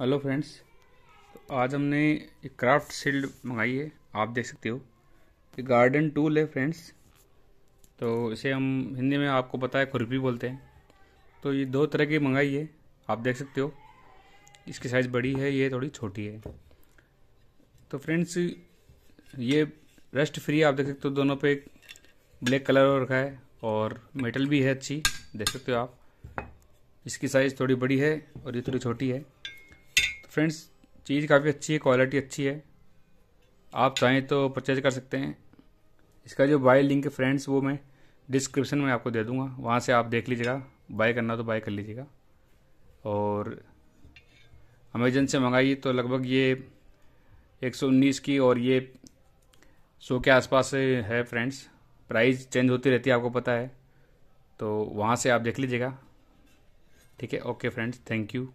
hello friends तो आज हमने एक क्राफ्ट शील्ड मंगाई है आप देख सकते हो ये गार्डन टूल है फ्रेंड्स तो इसे हम हिंदी में आपको पता है खुरपी बोलते हैं तो ये दो तरह की मंगाई है आप देख सकते हो इसकी साइज़ बड़ी है ये थोड़ी छोटी है तो फ्रेंड्स ये रस्ट फ्री आप देख सकते हो दोनों पे ब्लैक कलर हो रखा है और मेटल भी है अच्छी देख सकते हो आप इसकी साइज़ थोड़ी बड़ी है और ये थोड़ी छोटी है फ्रेंड्स चीज़ काफ़ी अच्छी है क्वालिटी अच्छी है आप चाहें तो परचेज कर सकते हैं इसका जो बाय लिंक है फ्रेंड्स वो मैं डिस्क्रिप्शन में आपको दे दूंगा वहाँ से आप देख लीजिएगा बाय करना तो बाय कर लीजिएगा और अमेजन से मंगाइए तो लगभग ये 119 की और ये 100 के आसपास है फ्रेंड्स प्राइस चेंज होती रहती है आपको पता है तो वहाँ से आप देख लीजिएगा ठीक है ओके फ्रेंड्स थैंक यू